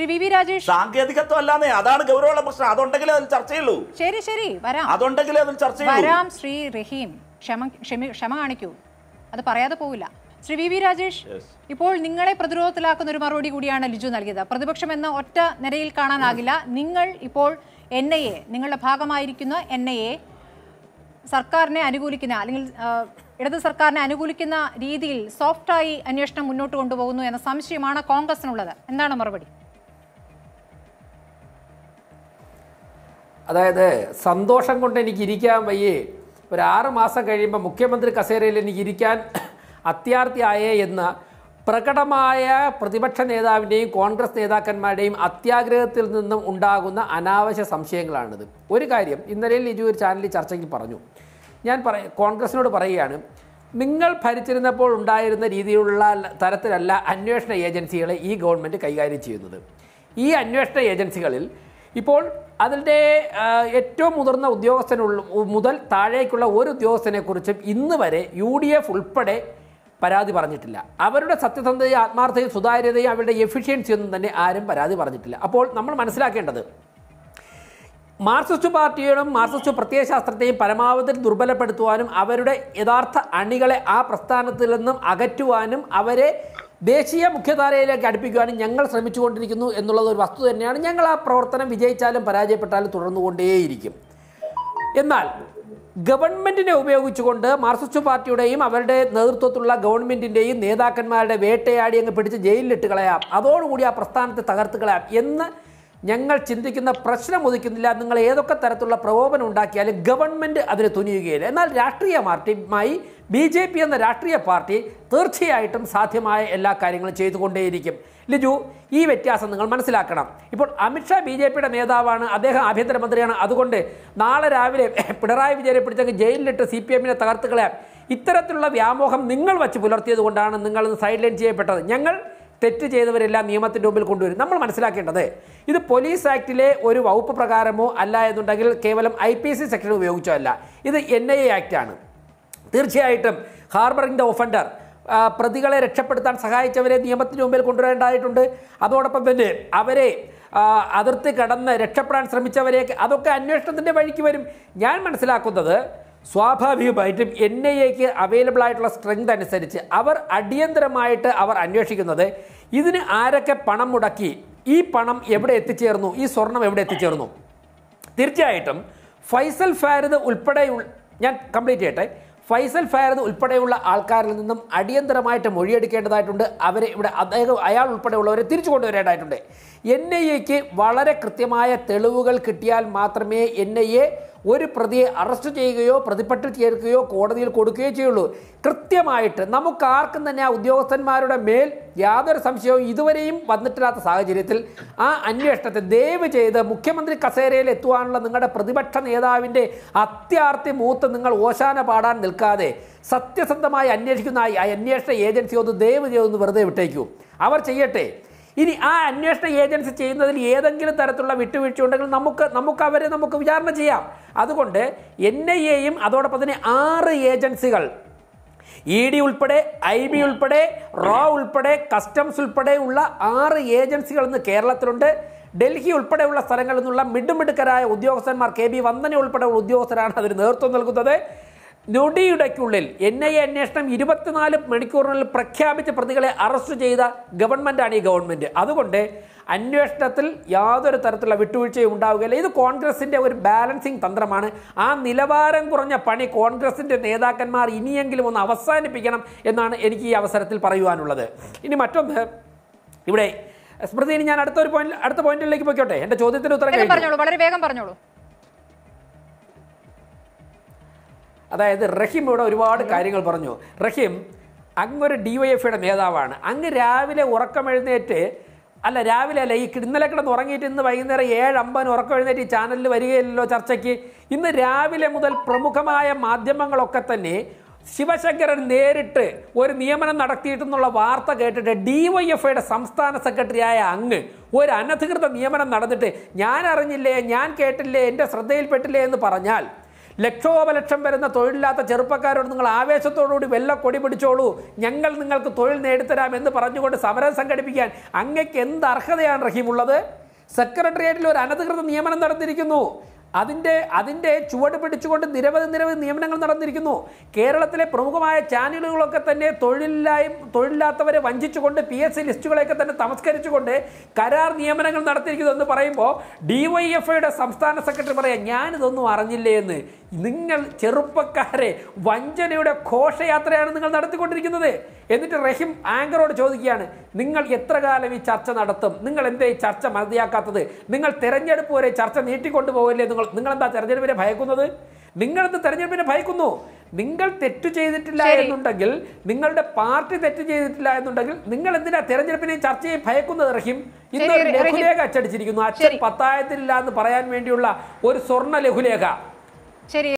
Shri V V Rajesh സാങ്കേതികത്വം അല്ലാതെ അതാണ് ഗൗരവമുള്ള പ്രശ്നം അതുണ്ടെങ്കിലേ അതിൽ ചർച്ചയുള്ളൂ ശരി ശരി വരാം അതുണ്ടെങ്കിലേ അതിൽ ചർച്ചയുള്ളൂ വരാം ശ്രീ റഹീം ക്ഷമ ക്ഷമി ക്ഷമ കാണിക്കൂ അത് പറയാതെ പോവില്ല ശ്രീ വി വി രാജേഷ് ഇപ്പോൾ നിങ്ങളെ പ്രതിരോധത്തിലാക്കുന്ന ഒരു മറുപടി കൂടിയാണ് ലിജു നൽകിയത് പ്രതിപക്ഷം എന്ന ഒറ്റ നിരയിൽ കാണാനാകില്ല നിങ്ങൾ ഇപ്പോൾ എൻ ഐ എ നിങ്ങളുടെ ഭാഗമായിരിക്കുന്ന എൻ ഐ എ സർക്കാരിനെ അനുകൂലിക്കുന്ന അല്ലെങ്കിൽ ഇടത് സർക്കാരിനെ അനുകൂലിക്കുന്ന രീതിയിൽ സോഫ്റ്റായി അന്വേഷണം മുന്നോട്ട് കൊണ്ടുപോകുന്നു എന്ന സംശയമാണ് കോൺഗ്രസിനുള്ളത് എന്താണ് മറുപടി അതായത് സന്തോഷം കൊണ്ട് എനിക്ക് ഇരിക്കാൻ വയ്യേ ഒരു ആറ് മാസം കഴിയുമ്പോൾ മുഖ്യമന്ത്രി കസേരയിൽ എനിക്ക് ഇരിക്കാൻ അത്യാർത്ഥിയായേ എന്ന് പ്രകടമായ പ്രതിപക്ഷ നേതാവിൻ്റെയും കോൺഗ്രസ് നേതാക്കന്മാരുടെയും അത്യാഗ്രഹത്തിൽ നിന്നും ഉണ്ടാകുന്ന അനാവശ്യ സംശയങ്ങളാണിത് ഒരു കാര്യം ഇന്നലെയിൽ ഇരു ഒരു ചാനലിൽ ചർച്ചയ്ക്ക് പറഞ്ഞു ഞാൻ പറ കോൺഗ്രസിനോട് പറയുകയാണ് നിങ്ങൾ ഭരിച്ചിരുന്നപ്പോൾ ഉണ്ടായിരുന്ന രീതിയിലുള്ള തരത്തിലല്ല അന്വേഷണ ഏജൻസികളെ ഈ ഗവൺമെൻറ് കൈകാര്യം ചെയ്യുന്നത് ഈ അന്വേഷണ ഏജൻസികളിൽ ഇപ്പോൾ അതിൻ്റെ ഏറ്റവും മുതിർന്ന ഉദ്യോഗസ്ഥനുള്ള മുതൽ താഴേക്കുള്ള ഒരു ഉദ്യോഗസ്ഥനെക്കുറിച്ചും ഇന്ന് വരെ യു ഡി എഫ് ഉൾപ്പെടെ പരാതി പറഞ്ഞിട്ടില്ല അവരുടെ സത്യസന്ധതയും ആത്മാർത്ഥതയും സുതാര്യതയും അവരുടെ എഫിഷ്യൻസിയൊന്നും തന്നെ ആരും പരാതി പറഞ്ഞിട്ടില്ല അപ്പോൾ നമ്മൾ മനസ്സിലാക്കേണ്ടത് മാർക്സിസ്റ്റ് പാർട്ടിയോടും മാർക്സിസ്റ്റ് പ്രത്യയശാസ്ത്രത്തെയും പരമാവധി ദുർബലപ്പെടുത്തുവാനും അവരുടെ യഥാർത്ഥ അണികളെ ആ പ്രസ്ഥാനത്തിൽ നിന്നും അകറ്റുവാനും അവരെ ദേശീയ മുഖ്യധാരയിലേക്ക് അടുപ്പിക്കുവാനും ഞങ്ങൾ ശ്രമിച്ചുകൊണ്ടിരിക്കുന്നു എന്നുള്ളത് ഒരു വസ്തു തന്നെയാണ് ഞങ്ങൾ ആ പ്രവർത്തനം വിജയിച്ചാലും പരാജയപ്പെട്ടാലും തുടർന്നുകൊണ്ടേയിരിക്കും എന്നാൽ ഗവൺമെൻറ്റിനെ ഉപയോഗിച്ചുകൊണ്ട് മാർക്സിസ്റ്റ് പാർട്ടിയുടെയും അവരുടെ നേതൃത്വത്തിലുള്ള ഗവൺമെൻറ്റിൻ്റെയും നേതാക്കന്മാരുടെ വേട്ടയാടി അങ്ങ് പിടിച്ച് ജയിലിലിട്ട് കളയാം അതോടുകൂടി ആ പ്രസ്ഥാനത്തെ തകർത്ത് കളയാം എന്ന് ഞങ്ങൾ ചിന്തിക്കുന്ന പ്രശ്നം ഒതുക്കുന്നില്ല നിങ്ങൾ ഏതൊക്കെ തരത്തിലുള്ള പ്രകോപനം ഉണ്ടാക്കിയാലും ഗവൺമെൻറ് അതിന് തുനിയുകയില്ല എന്നാൽ രാഷ്ട്രീയ പാർട്ടിയുമായി ബി ജെ പി എന്ന രാഷ്ട്രീയ പാർട്ടി തീർച്ചയായിട്ടും സാധ്യമായ എല്ലാ കാര്യങ്ങളും ചെയ്തുകൊണ്ടേയിരിക്കും ലിജു ഈ വ്യത്യാസം നിങ്ങൾ മനസ്സിലാക്കണം ഇപ്പോൾ അമിത്ഷാ ബി ജെ പിയുടെ നേതാവാണ് അദ്ദേഹം ആഭ്യന്തരമന്ത്രിയാണ് അതുകൊണ്ട് നാളെ രാവിലെ പിണറായി വിജയനെ പിടിച്ചങ്ങ് ജയിലിലിട്ട് സി പി എമ്മിനെ ഇത്തരത്തിലുള്ള വ്യാമോഹം നിങ്ങൾ വച്ച് പുലർത്തിയത് കൊണ്ടാണ് നിങ്ങൾ സൈഡ് ലൈൻ ചെയ്യപ്പെട്ടത് ഞങ്ങൾ തെറ്റ് ചെയ്തവരെല്ലാം നിയമത്തിൻ്റെ മുമ്പിൽ കൊണ്ടുവരും നമ്മൾ മനസ്സിലാക്കേണ്ടത് ഇത് പോലീസ് ആക്ടിലെ ഒരു വകുപ്പ് പ്രകാരമോ അല്ല എന്നുണ്ടെങ്കിൽ കേവലം ഐ പി സി സെക്ഷൻ ഉപയോഗിച്ചോ അല്ല ഇത് എൻ ഐ എ ആക്റ്റാണ് തീർച്ചയായിട്ടും ഹാർബറിൻ്റെ ദ പ്രതികളെ രക്ഷപ്പെടുത്താൻ സഹായിച്ചവരെ നിയമത്തിന് മുമ്പിൽ കൊണ്ടുവരേണ്ടതായിട്ടുണ്ട് അതോടൊപ്പം തന്നെ അവരെ അതിർത്തി കടന്ന് രക്ഷപ്പെടാൻ ശ്രമിച്ചവരെയൊക്കെ അതൊക്കെ അന്വേഷണത്തിൻ്റെ വഴിക്ക് വരും ഞാൻ മനസ്സിലാക്കുന്നത് സ്വാഭാവികമായിട്ടും എൻ ഐ എക്ക് അവൈലബിൾ ആയിട്ടുള്ള സ്ട്രെങ്ത് അനുസരിച്ച് അവർ അടിയന്തരമായിട്ട് അവർ അന്വേഷിക്കുന്നത് ഇതിന് ആരൊക്കെ പണം മുടക്കി ഈ പണം എവിടെ എത്തിച്ചേർന്നു ഈ സ്വർണം എവിടെ എത്തിച്ചേർന്നു തീർച്ചയായിട്ടും ഫൈസൽ ഫാരദ് ഉൾപ്പെടെ ഞാൻ കംപ്ലീറ്റ് ചെയ്യട്ടെ ഫൈസൽ ഫാരദ് ഉൾപ്പെടെയുള്ള ആൾക്കാരിൽ നിന്നും അടിയന്തരമായിട്ട് മൊഴിയെടുക്കേണ്ടതായിട്ടുണ്ട് അവരെ ഇവിടെ അദ്ദേഹം അയാൾ ഉൾപ്പെടെയുള്ളവരെ തിരിച്ചു കൊണ്ടുവരേണ്ടതായിട്ടുണ്ട് എൻ ഐ എക്ക് വളരെ കൃത്യമായ തെളിവുകൾ കിട്ടിയാൽ മാത്രമേ എൻ ഐ എ ഒരു പ്രതിയെ അറസ്റ്റ് ചെയ്യുകയോ പ്രതിപ്പട്ടിൽ ചേർക്കുകയോ കോടതിയിൽ കൊടുക്കുകയോ ചെയ്യുള്ളൂ കൃത്യമായിട്ട് നമുക്ക് ആർക്കും തന്നെ ആ ഉദ്യോഗസ്ഥന്മാരുടെ മേൽ യാതൊരു സംശയവും ഇതുവരെയും വന്നിട്ടില്ലാത്ത സാഹചര്യത്തിൽ ആ അന്വേഷണത്തെ ദയവ് ചെയ്ത് മുഖ്യമന്ത്രി കസേരയിൽ എത്തുവാനുള്ള നിങ്ങളുടെ പ്രതിപക്ഷ നേതാവിൻ്റെ അത്യാർത്തി മൂത്ത് നിങ്ങൾ ഓശാന പാടാൻ നിൽക്കാതെ സത്യസന്ധമായി അന്വേഷിക്കുന്ന അന്വേഷണ ഏജൻസിയോ ഒന്ന് ദയവ് ചെയ്തൊന്ന് വെറുതെ വിട്ടേക്കൂ അവർ ചെയ്യട്ടെ ഇനി ആ അന്വേഷണ ഏജൻസി ചെയ്യുന്നതിൽ ഏതെങ്കിലും തരത്തിലുള്ള വിട്ടുവീഴ്ച ഉണ്ടെങ്കിൽ നമുക്ക് നമുക്ക് അവരെ നമുക്ക് വിചാരണ ചെയ്യാം അതുകൊണ്ട് എൻ ഐ എയും അതോടൊപ്പം തന്നെ ആറ് ഏജൻസികൾ ഇ ഡി ഉൾപ്പെടെ ഐ ബി ഉൾപ്പെടെ റോ ഉൾപ്പെടെ കസ്റ്റംസ് ഉൾപ്പെടെയുള്ള ആറ് ഏജൻസികൾ ഇന്ന് കേരളത്തിലുണ്ട് ഡൽഹി ഉൾപ്പെടെയുള്ള സ്ഥലങ്ങളിൽ നിന്നുള്ള മിടുമിടുക്കരായ ഉദ്യോഗസ്ഥന്മാർ കെ ബി വന്ദന ഉൾപ്പെടെയുള്ള ഉദ്യോഗസ്ഥരാണ് അതിന് നേതൃത്വം നൽകുന്നത് നൊടിയുടയ്ക്കുള്ളിൽ എൻ ഐ എ അന്വേഷണം ഇരുപത്തിനാല് മണിക്കൂറിനുള്ളിൽ പ്രഖ്യാപിച്ച പ്രതികളെ അറസ്റ്റ് ചെയ്ത ഗവൺമെൻറ്റാണ് ഈ ഗവൺമെൻറ് അതുകൊണ്ട് അന്വേഷണത്തിൽ യാതൊരു തരത്തിലുള്ള വിട്ടുവീഴ്ചയും ഉണ്ടാവുകയില്ല ഇത് കോൺഗ്രസിൻ്റെ ഒരു ബാലൻസിങ് തന്ത്രമാണ് ആ നിലവാരം കുറഞ്ഞ പണി കോൺഗ്രസിൻ്റെ നേതാക്കന്മാർ ഇനിയെങ്കിലും ഒന്ന് അവസാനിപ്പിക്കണം എന്നാണ് എനിക്ക് ഈ അവസരത്തിൽ പറയുവാനുള്ളത് ഇനി മറ്റൊന്ന് ഇവിടെ സ്മൃതി ഞാൻ അടുത്തൊരു പോയിന്റ് അടുത്ത പോയിന്റിലേക്ക് പോയിക്കോട്ടെ എൻ്റെ ചോദ്യത്തിന് ഉത്തരം പറഞ്ഞോളൂ വളരെ വേഗം പറഞ്ഞോളൂ അതായത് റഹീം ഇവിടെ ഒരുപാട് കാര്യങ്ങൾ പറഞ്ഞു റഹീം അങ്ങൊരു ഡി വൈ എഫ് നേതാവാണ് അങ്ങ് രാവിലെ ഉറക്കം എഴുന്നേറ്റ് അല്ല രാവിലെ അല്ല ഈ ഇന്നലെ കിടന്ന് ഉറങ്ങിയിട്ട് ഇന്ന് വൈകുന്നേരം ഏഴ് അമ്പതിന് ഉറക്കം എഴുന്നേറ്റ് ഈ ചാനലിൽ വരികയില്ലല്ലോ ചർച്ചയ്ക്ക് ഇന്ന് രാവിലെ മുതൽ പ്രമുഖമായ മാധ്യമങ്ങളൊക്കെ തന്നെ ശിവശങ്കരൻ നേരിട്ട് ഒരു നിയമനം നടത്തിയിട്ടെന്നുള്ള വാർത്ത കേട്ടിട്ട് ഡി വൈ എഫ് ഐയുടെ സംസ്ഥാന സെക്രട്ടറിയായ അങ്ങ് ഒരു അനധികൃത നിയമനം നടന്നിട്ട് ഞാൻ അറിഞ്ഞില്ലേ ഞാൻ കേട്ടില്ലേ എൻ്റെ ശ്രദ്ധയിൽപ്പെട്ടില്ലേ എന്ന് പറഞ്ഞാൽ ലക്ഷോപലക്ഷം വരുന്ന തൊഴിലില്ലാത്ത ചെറുപ്പക്കാരോട് നിങ്ങൾ ആവേശത്തോടുകൂടി വെല്ല കൊടി പിടിച്ചോളൂ ഞങ്ങൾ നിങ്ങൾക്ക് തൊഴിൽ നേടിത്തരാം എന്ന് പറഞ്ഞുകൊണ്ട് സമരം സംഘടിപ്പിക്കാൻ അങ്ങക്ക് എന്ത് അർഹതയാണ് റഹീമുള്ളത് സെക്രട്ടേറിയറ്റിൽ ഒരു അനധികൃത നിയമനം നടത്തിയിരിക്കുന്നു അതിൻ്റെ അതിൻ്റെ ചുവട് പിടിച്ചുകൊണ്ട് നിരവധി നിരവധി നിയമനങ്ങൾ നടന്നിരിക്കുന്നു കേരളത്തിലെ പ്രമുഖമായ ചാനലുകളൊക്കെ തന്നെ തൊഴിലില്ലായും തൊഴിലില്ലാത്തവരെ വഞ്ചിച്ചുകൊണ്ട് പി എസ് സി ലിസ്റ്റുകളെയൊക്കെ തന്നെ തമസ്കരിച്ചുകൊണ്ട് കരാർ നിയമനങ്ങൾ നടത്തിയിരിക്കുന്നു എന്ന് പറയുമ്പോൾ ഐയുടെ സംസ്ഥാന സെക്രട്ടറി പറയാം ഞാനിതൊന്നും അറിഞ്ഞില്ലേ എന്ന് നിങ്ങൾ ചെറുപ്പക്കാരെ വഞ്ചനയുടെ ഘോഷയാത്രയാണ് നിങ്ങൾ നടത്തിക്കൊണ്ടിരിക്കുന്നത് എന്നിട്ട് റഹിം ആങ്കറോട് ചോദിക്കുകയാണ് നിങ്ങൾ എത്ര കാലം ഈ ചർച്ച നടത്തും നിങ്ങൾ എന്തേ ഈ ചർച്ച മതിയാക്കാത്തത് നിങ്ങൾ തിരഞ്ഞെടുപ്പ് വരെ ചർച്ച നീട്ടിക്കൊണ്ടു പോകല്ലേ നിങ്ങൾ നിങ്ങൾ എന്താ തെരഞ്ഞെടുപ്പിനെ ഭയക്കുന്നത് നിങ്ങളെന്ത് തെരഞ്ഞെടുപ്പിനെ ഭയക്കുന്നു നിങ്ങൾ തെറ്റു ചെയ്തിട്ടില്ല എന്നുണ്ടെങ്കിൽ നിങ്ങളുടെ പാർട്ടി തെറ്റ് ചെയ്തിട്ടില്ല എന്നുണ്ടെങ്കിൽ നിങ്ങൾ എന്തിനാ തെരഞ്ഞെടുപ്പിനെയും ചർച്ചയെ ഭയക്കുന്നത് റഹിം ഇന്ന് ഒരു ലഘുലേഖ അച്ചടിച്ചിരിക്കുന്നു അച്ഛൻ പത്തായത്തിലില്ല എന്ന് പറയാൻ വേണ്ടിയുള്ള ഒരു സ്വർണ്ണ ലഘുലേഖ ശരി